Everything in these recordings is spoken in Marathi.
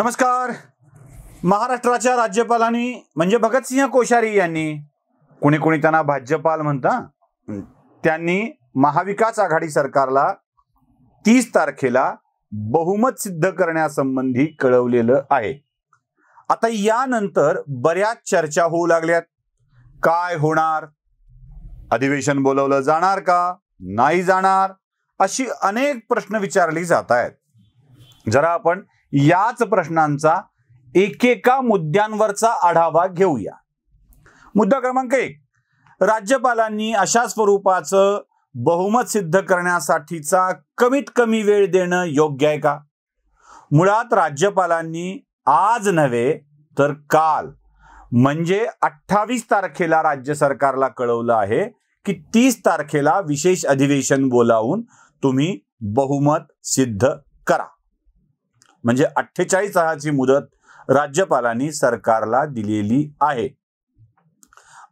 नमस्कार महाराष्ट्राच्या राज्यपालांनी म्हणजे भगतसिंह कोश्यारी यांनी कोणी कोणी त्यांना भाज्यपाल म्हणता त्यांनी महाविकास आघाडी सरकारला तीस तारखेला बहुमत सिद्ध करण्यासंबंधी कळवलेलं आहे आता यानंतर बऱ्याच चर्चा होऊ लागल्यात काय होणार अधिवेशन बोलवलं जाणार का नाही जाणार अशी अनेक प्रश्न विचारली जात आहेत जरा आपण याच प्रश्नांचा एकेका मुद्द्यांवरचा आढावा घेऊया मुद्दा क्रमांक एक राज्यपालांनी अशा स्वरूपाचं बहुमत सिद्ध करण्यासाठीचा कमीत कमी वेळ देणं योग्य आहे का मुळात राज्यपालांनी आज नव्हे तर काल म्हणजे अठ्ठावीस तारखेला राज्य सरकारला कळवलं आहे की तीस तारखेला विशेष अधिवेशन बोलावून तुम्ही बहुमत सिद्ध करा म्हणजे अठ्ठेचाळीस तासाची मुदत राज्यपालांनी सरकारला दिलेली आहे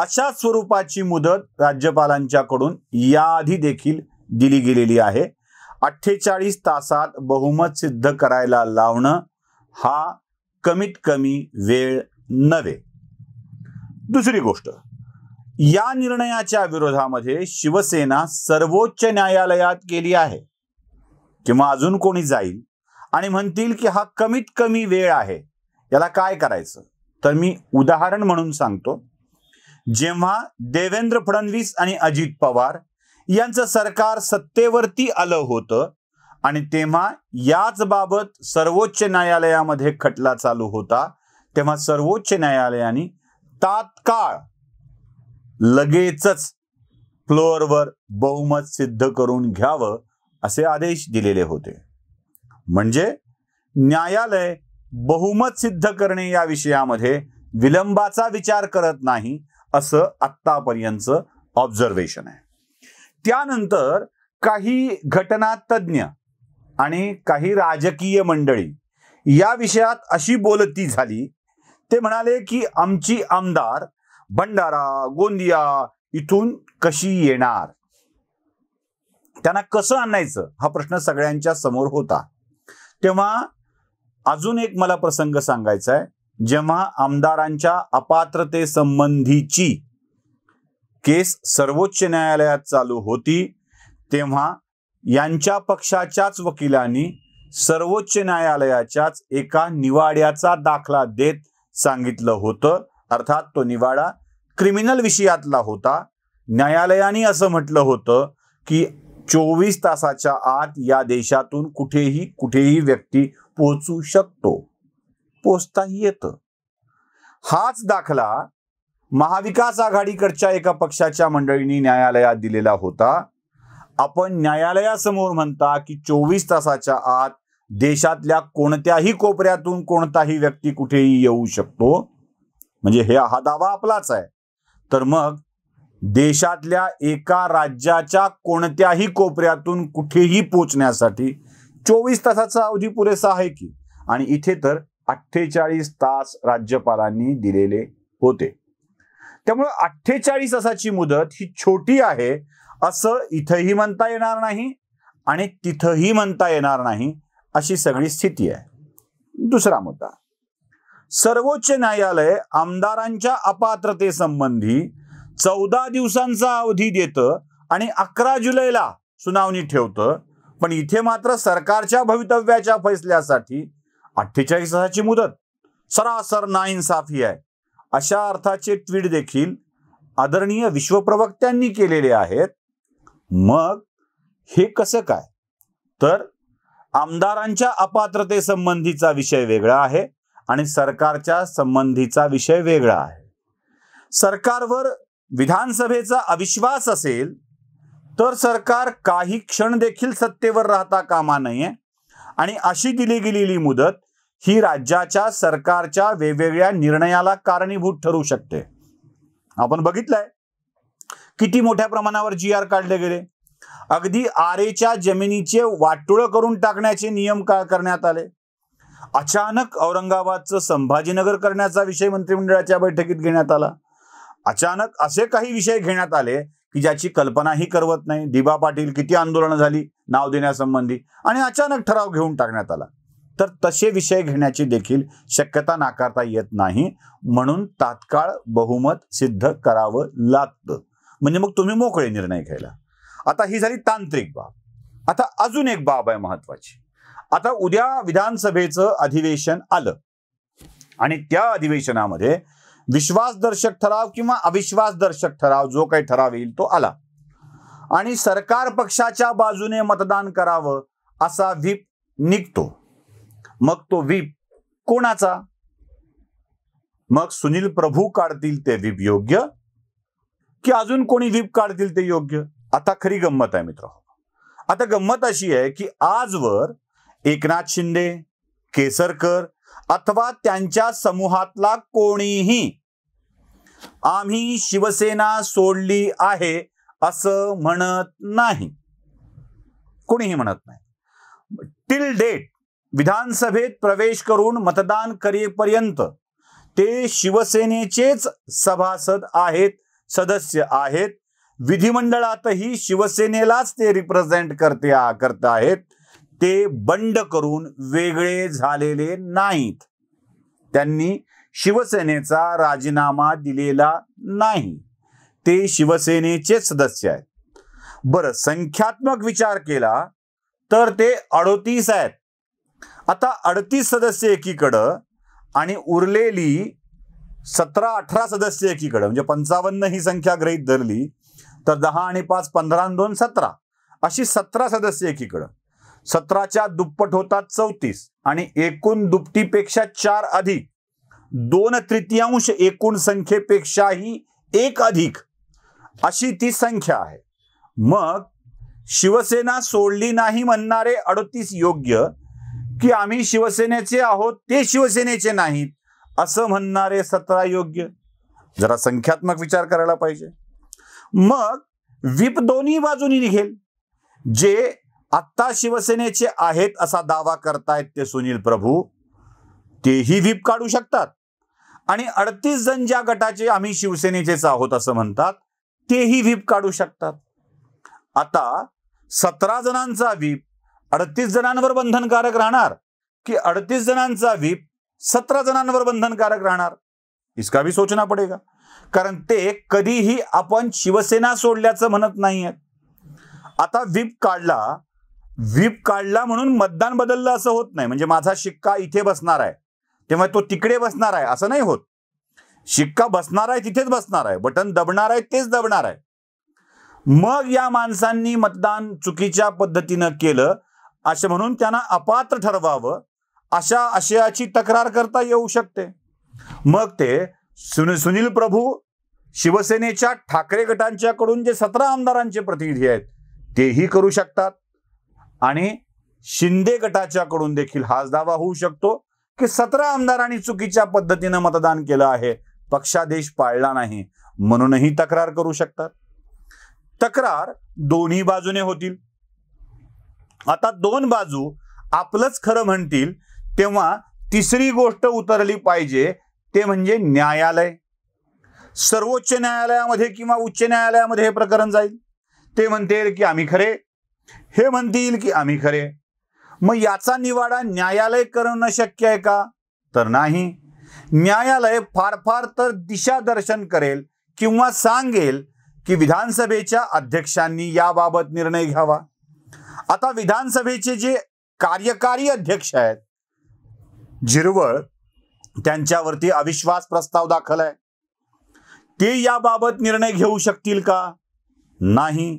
अशा स्वरूपाची मुदत राज्यपालांच्याकडून याआधी देखील दिली गेलेली आहे अठ्ठेचाळीस तासात बहुमत सिद्ध करायला लावणं हा कमीत कमी वेळ नव्हे दुसरी गोष्ट या निर्णयाच्या विरोधामध्ये शिवसेना सर्वोच्च न्यायालयात गेली आहे किंवा अजून कोणी जाईल आणि म्हणतील की हा कमीत कमी वेळ आहे याला काय करायचं तर मी उदाहरण म्हणून सांगतो जेव्हा देवेंद्र फडणवीस आणि अजित पवार यांचं सरकार सत्तेवरती आलं होतं आणि तेव्हा याच बाबत सर्वोच्च न्यायालयामध्ये खटला चालू होता तेव्हा सर्वोच्च न्यायालयाने तात्काळ लगेचच फ्लोअरवर बहुमत सिद्ध करून घ्यावं असे आदेश दिलेले होते म्हणजे न्यायालय बहुमत सिद्ध करणे या विषयामध्ये विलंबाचा विचार करत नाही असं आत्तापर्यंत ऑब्झर्वेशन आहे त्यानंतर काही घटनातज्ञ आणि काही राजकीय मंडळी या विषयात अशी बोलती झाली ते म्हणाले की आमची आमदार भंडारा गोंदिया इथून कशी येणार त्यांना कसं आणायचं हा प्रश्न सगळ्यांच्या समोर होता तेव्हा अजून एक मला प्रसंग सांगायचा आहे जेव्हा आमदारांच्या अपात्रतेसंबंधीची केस सर्वोच्च न्यायालयात चालू होती तेव्हा यांच्या पक्षाच्याच वकिलांनी सर्वोच्च न्यायालयाच्याच एका निवाड्याचा दाखला देत सांगितलं होतं अर्थात तो निवाडा क्रिमिनल विषयातला होता न्यायालयाने असं म्हटलं होतं की चोवीस तासाच्या आत या देशातून कुठेही कुठेही व्यक्ती पोहोचू शकतो पोचताही येत हाच दाखला महाविकास आघाडीकडच्या एका पक्षाच्या मंडळींनी न्यायालयात दिलेला होता आपण न्यायालयासमोर म्हणता की चोवीस तासाच्या आत देशातल्या कोणत्याही कोपऱ्यातून कोणताही व्यक्ती कुठेही येऊ शकतो म्हणजे हे हा दावा आपलाच आहे तर मग देशातल्या एका राज्याच्या कोणत्याही कोपऱ्यातून कुठेही पोचण्यासाठी चोवीस तासाचा अवधी पुरेसा आहे की आणि इथे तर अठ्ठेचाळीस तास राज्यपालांनी दिलेले होते त्यामुळे अठ्ठेचाळीस तासाची मुदत ही छोटी आहे असं इथंही म्हणता येणार नाही आणि तिथंही म्हणता येणार नाही अशी सगळी स्थिती आहे दुसरा मुद्दा सर्वोच्च न्यायालय आमदारांच्या अपात्रतेसंबंधी चौदा दिवसांचा अवधी देतं आणि अकरा जुलैला सुनावणी ठेवतं पण इथे मात्र सरकारच्या भवितव्याच्या फैसल्यासाठी अठ्ठेचाळीस तासाची मुदत सरासर नाइन्साफी आहे अशा अर्थाचे ट्विट देखील आदरणीय विश्वप्रवक्त्यांनी केलेले आहेत मग हे कसं काय तर आमदारांच्या अपात्रतेसंबंधीचा विषय वेगळा आहे आणि सरकारच्या संबंधीचा विषय वेगळा आहे सरकारवर विधानसभेचा अविश्वास असेल तर सरकार काही क्षण देखील सत्तेवर राहता कामा नये आणि अशी दिली गेलेली मुदत ही राज्याच्या सरकारच्या वेगवेगळ्या निर्णयाला कारणीभूत ठरू शकते आपण बघितलंय किती मोठ्या प्रमाणावर जी आर काढले गेले अगदी आरेच्या जमिनीचे वाटोळं करून टाकण्याचे नियम का करण्यात आले अचानक औरंगाबादचं संभाजीनगर करण्याचा विषय मंत्रिमंडळाच्या बैठकीत घेण्यात आला अचानक असे काही विषय घेण्यात आले की ज्याची कल्पनाही करवत नाही दिबा पाटील किती आंदोलनं झाली नाव देण्यासंबंधी आणि अचानक ठराव घेऊन टाकण्यात आला तर तसे विषय घेण्याची देखील शक्यता नाकारता येत नाही म्हणून तात्काळ बहुमत सिद्ध करावं लागतं म्हणजे मग तुम्ही मोकळे निर्णय घ्यायला आता ही झाली तांत्रिक बाब आता अजून एक बाब आहे महत्वाची आता उद्या विधानसभेचं अधिवेशन आलं आणि त्या अधिवेशनामध्ये विश्वासदर्शक ठराव किंवा अविश्वासदर्शक ठराव जो काही ठराव येईल तो आला आणि सरकार पक्षाच्या बाजूने मतदान करावं असा व्हीप निघतो मग तो व्हीप कोणाचा मग सुनील प्रभू काढतील ते व्हीप योग्य की अजून कोणी व्हीप काढतील ते योग्य आता खरी गंमत आहे मित्र आता गंमत अशी आहे की आजवर एकनाथ शिंदे केसरकर अथवा त्यांच्या समूहातला कोणीही आम्ही शिवसेना सोडली आहे असं म्हणत नाही कोणीही म्हणत नाही टिल डेट विधानसभेत प्रवेश करून मतदान करेपर्यंत ते शिवसेनेचेच सभासद आहेत सदस्य आहेत विधिमंडळातही शिवसेनेलाच ते रिप्रेझेंट करते करत आहेत ते बंड करून वेगळे झालेले नाहीत त्यांनी शिवसेनेचा राजीनामा दिलेला नाही ते शिवसेनेचे सदस्य आहेत बरं संख्यात्मक विचार केला तर ते अडतीस आहेत आता अडतीस सदस्य एकीकडं आणि उरलेली सतरा अठरा सदस्य एकीकडं म्हणजे पंचावन्न ही संख्या गृहीत धरली तर दहा आणि पाच पंधरा दोन सतरा अशी सतरा सदस्य एकीकडं सतराच्या दुप्पट होतात चौतीस आणि एकूण दुपटीपेक्षा चार अधिक दोन तृतीयांश एकूण संख्येपेक्षाही एक अधिक अशी ती संख्या आहे मग शिवसेना सोडली नाही म्हणणारे अडतीस योग्य की आम्ही शिवसेनेचे आहोत ते शिवसेनेचे नाहीत असं म्हणणारे सतरा योग्य जरा संख्यात्मक विचार करायला पाहिजे मग विप दोन्ही बाजूनी निघेल जे आत्ता शिवसेनेचे आहेत असा दावा करतायत ते सुनील प्रभू तेही व्हीप काढू शकतात आणि अडतीस जण ज्या गटाचे आम्ही शिवसेनेचेच आहोत असं म्हणतात तेही व्हीप काढू शकतात आता सतरा जणांचा व्हीप अडतीस जणांवर बंधनकारक राहणार की अडतीस जणांचा व्हीप सतरा जणांवर बंधनकारक राहणार इसका भी सोचना पडेगा कारण ते कधीही आपण शिवसेना सोडल्याचं म्हणत नाहीयेत आता व्हीप काढला व्हीप काढला म्हणून मतदान बदललं असं होत नाही म्हणजे माझा शिक्का इथे बसणार आहे तेव्हा तो तिकडे बसणार आहे असं नाही होत शिक्का बसणार आहे तिथेच बसणार आहे बटन दबणार आहे तेच दबणार आहे मग या माणसांनी मतदान चुकीच्या पद्धतीनं केलं असं म्हणून त्यांना अपात्र ठरवावं अशा आशयाची तक्रार करता येऊ शकते मग ते सुन सुनील प्रभू शिवसेनेच्या ठाकरे गटांच्याकडून जे सतरा आमदारांचे प्रतिनिधी आहेत तेही करू शकतात आणि शिंदे गटाच्याकडून देखील हाच दावा होऊ शकतो की सतरा आमदारांनी चुकीच्या पद्धतीनं मतदान केलं आहे पक्षादेश पाळला नाही म्हणूनही तक्रार करू शकतात तक्रार दोन्ही बाजूने होतील आता दोन बाजू आपलंच खरं म्हणतील तेव्हा तिसरी गोष्ट उतरली पाहिजे ते म्हणजे न्यायालय सर्वोच्च न्यायालयामध्ये किंवा उच्च न्यायालयामध्ये हे प्रकरण जाईल ते म्हणतील की आम्ही खरे हे म्हणतील की आम्ही खरे मग याचा निवाडा न्यायालय करणं शक्य आहे का तर नाही न्यायालय फार फार तर दिशादर्शन करेल किंवा सांगेल की विधानसभेच्या अध्यक्षांनी याबाबत निर्णय घ्यावा आता विधानसभेचे जे कार्यकारी अध्यक्ष आहेत झिरवळ त्यांच्यावरती अविश्वास प्रस्ताव दाखल आहे ते याबाबत निर्णय घेऊ शकतील का नाही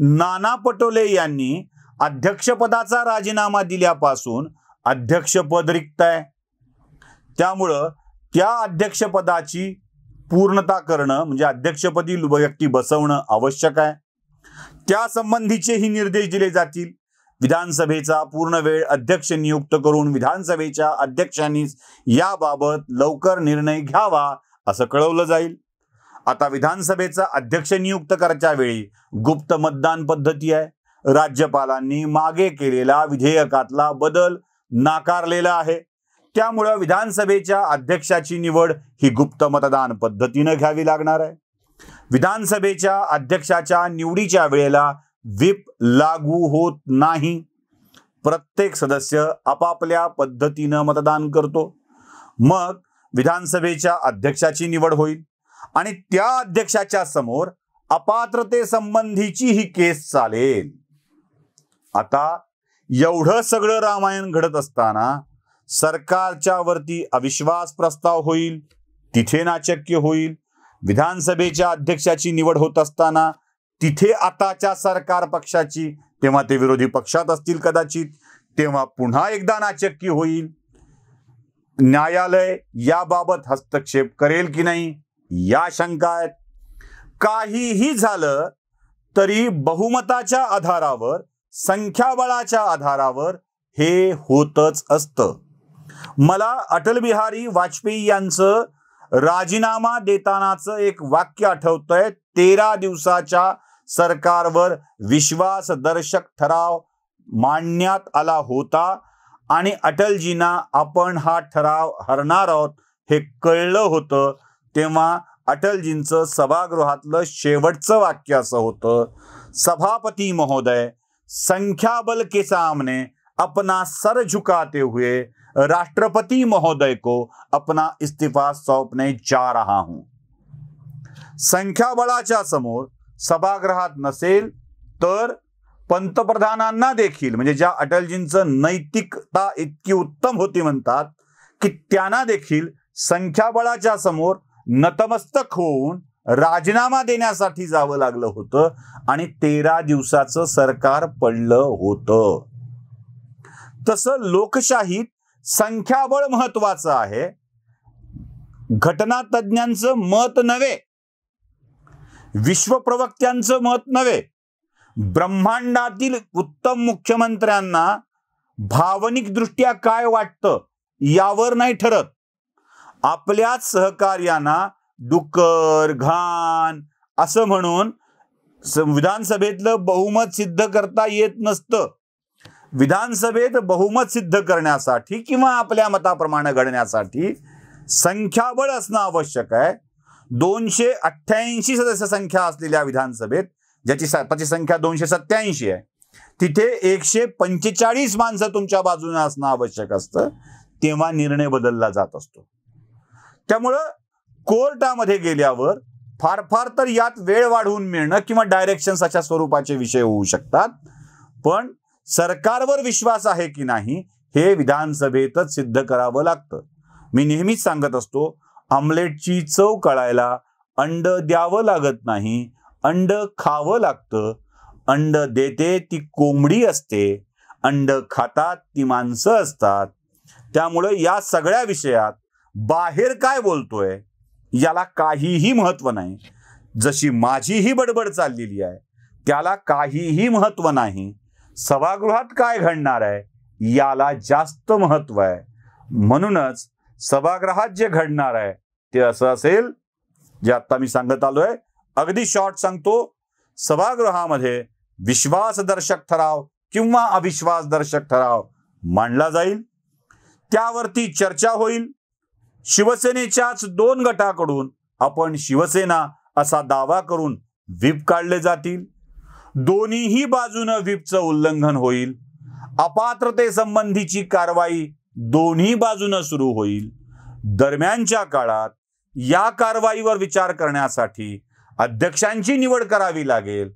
नाना पटोले यांनी अध्यक्षपदाचा राजीनामा दिल्यापासून अध्यक्षपद रिक्त आहे त्यामुळं त्या अध्यक्षपदाची पूर्णता करणं म्हणजे अध्यक्षपदी व्यक्ती बसवणं आवश्यक आहे त्या संबंधीचेही निर्देश दिले जातील विधानसभेचा पूर्ण वेळ अध्यक्ष नियुक्त करून विधानसभेच्या अध्यक्षांनी याबाबत लवकर निर्णय घ्यावा असं कळवलं जाईल आता विधानसभेचा अध्यक्ष नियुक्त करायच्या वेळी गुप्त मतदान पद्धती आहे राज्यपालांनी मागे केलेला विधेयकातला बदल नाकारलेला आहे त्यामुळं विधानसभेच्या अध्यक्षाची निवड ही गुप्त मतदान पद्धतीनं घ्यावी लागणार आहे विधानसभेच्या अध्यक्षाच्या निवडीच्या वेळेला व्हीप लागू होत नाही प्रत्येक सदस्य आपापल्या पद्धतीनं मतदान करतो मग विधानसभेच्या अध्यक्षाची निवड होईल आणि त्या अध्यक्षाच्या समोर अपात्रतेसंबंधीची ही केस चालेल आता एवढं सगळं रामायण घडत असताना सरकारच्या वरती अविश्वास प्रस्ताव होईल तिथे नाचक्य होईल विधानसभेच्या अध्यक्षाची निवड होत असताना तिथे आताच्या सरकार पक्षाची तेव्हा ते विरोधी पक्षात असतील कदाचित तेव्हा पुन्हा एकदा नाचक्की होईल न्यायालय याबाबत हस्तक्षेप करेल की नाही या शंका आहेत काहीही झालं तरी बहुमताच्या आधारावर संख्याबळाच्या आधारावर हे होतच असतं मला अटल बिहारी वाजपेयी यांचं राजीनामा देतानाचं एक वाक्य आठवतंय तेरा दिवसाच्या सरकारवर विश्वासदर्शक ठराव मांडण्यात आला होता आणि अटलजींना आपण हा ठराव हरणार आहोत हे कळलं होतं तेव्हा अटलजींचं सभागृहातलं शेवटचं वाक्य असं होतं सभापती महोदय संख्याबल के सामने अपना सर झुकाते हुए राष्ट्रपती महोदय को अपना इस्तीफा सौंपने जा रहा हूं संख्याबळाच्या समोर सभागृहात नसेल तर पंतप्रधानांना देखील म्हणजे ज्या अटलजींचं नैतिकता इतकी उत्तम होती म्हणतात की त्यांना देखील संख्याबळाच्या समोर नतमस्तक होऊन राजीनामा देण्यासाठी जावं लागलं होतं आणि तेरा दिवसाचं सरकार पडलं होतं तसं लोकशाहीत संख्याबळ महत्वाचं आहे घटना तज्ज्ञांचं मत नव्हे विश्वप्रवक्त्यांचं मत नव्हे ब्रह्मांडातील उत्तम मुख्यमंत्र्यांना भावनिक दृष्ट्या काय वाटतं यावर नाही ठरत आपल्याच सहकार्यांना डुकर घाण असं म्हणून विधानसभेतलं बहुमत सिद्ध करता येत नसतं विधानसभेत बहुमत सिद्ध करण्यासाठी किंवा आपल्या मताप्रमाणे घडण्यासाठी संख्याबळ असणं आवश्यक आहे दोनशे अठ्ठ्याऐंशी सदस्य संख्या असलेल्या विधानसभेत ज्याची त्याची संख्या दोनशे सत्याऐंशी आहे तिथे एकशे पंचेचाळीस माणसं तुमच्या बाजूने असणं आवश्यक असतं तेव्हा निर्णय बदलला जात असतो त्यामुळं कोर्टामध्ये गेल्यावर फार फार तर यात वेळ वाढवून मिळणं किंवा डायरेक्शन अशा स्वरूपाचे विषय होऊ शकतात पण सरकारवर विश्वास आहे की नाही हे विधानसभेतच सिद्ध करावं लागतं मी नेहमीच सांगत असतो आमलेटची चव कळायला अंड द्यावं लागत नाही अंड खावं लागतं अंड देते ती कोंबडी असते अंड खातात ती माणसं असतात त्यामुळं या सगळ्या विषयात बाहेर काय बोलतोय याला काहीही महत्व नाही जशी माझीही बडबड चाललेली आहे त्याला काहीही महत्व नाही सभागृहात काय घडणार आहे याला जास्त महत्व आहे म्हणूनच सभागृहात जे घडणार आहे ते असं असेल जे आता मी सांगत आलोय अगदी शॉर्ट सांगतो सभागृहामध्ये विश्वासदर्शक ठराव किंवा अविश्वासदर्शक ठराव मांडला जाईल त्यावरती चर्चा होईल शिवसेनेच्याच दोन गटाकडून आपण शिवसेना असा दावा करून व्हीप काढले जातील दोन्हीही बाजूनं व्हीपचं उल्लंघन होईल अपात्रते संबंधीची कारवाई दोन्ही बाजूनं सुरू होईल दरम्यानच्या काळात या कारवाईवर विचार करण्यासाठी अध्यक्षांची निवड करावी लागेल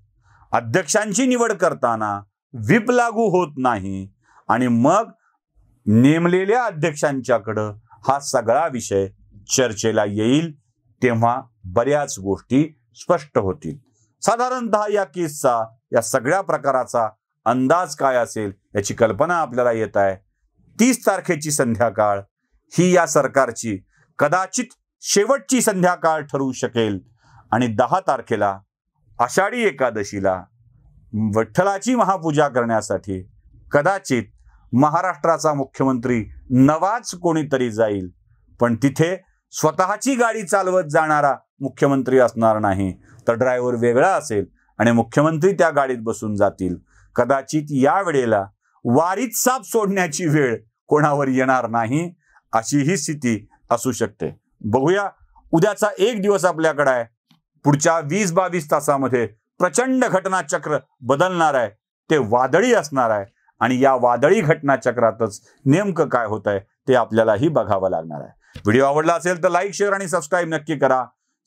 अध्यक्षांची निवड करताना व्हीप लागू होत नाही आणि मग नेमलेल्या अध्यक्षांच्याकडं हा सगळा विषय चर्चेला येईल तेव्हा बऱ्याच गोष्टी स्पष्ट होतील साधारणतः या केसचा या सगळ्या प्रकाराचा अंदाज काय असेल याची कल्पना आपल्याला येत आहे तीस तारखेची संध्याकाळ ही या सरकारची कदाचित शेवटची संध्याकाळ ठरू शकेल आणि दहा तारखेला आषाढी एकादशीला विठ्ठलाची महापूजा करण्यासाठी कदाचित महाराष्ट्राचा मुख्यमंत्री नवाच कोणीतरी जाईल पण तिथे स्वतःची गाडी चालवत जाणारा मुख्यमंत्री असणार नाही तर ड्रायव्हर वेगळा असेल आणि मुख्यमंत्री त्या गाडीत बसून जातील कदाचित या वेळेला वारीत साप सोडण्याची वेळ कोणावर येणार नाही अशी ही स्थिती असू शकते बघूया उद्याचा एक दिवस आपल्याकडे आहे पुढच्या वीस बावीस तासामध्ये प्रचंड घटनाचक्र बदलणार आहे ते वादळी असणार आहे आणि या वादळी घटनाचक्रातच नेमकं काय होत आहे ते आपल्यालाही बघावं लागणार आहे व्हिडिओ आवडला असेल तर लाईक शेअर आणि सबस्क्राईब नक्की करा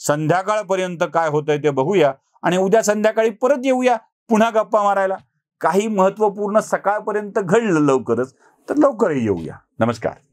संध्याकाळपर्यंत काय होतंय ते बघूया आणि उद्या संध्याकाळी परत येऊया पुन्हा गप्पा मारायला काही महत्वपूर्ण सकाळपर्यंत घडलं लवकरच तर लवकरही येऊया नमस्कार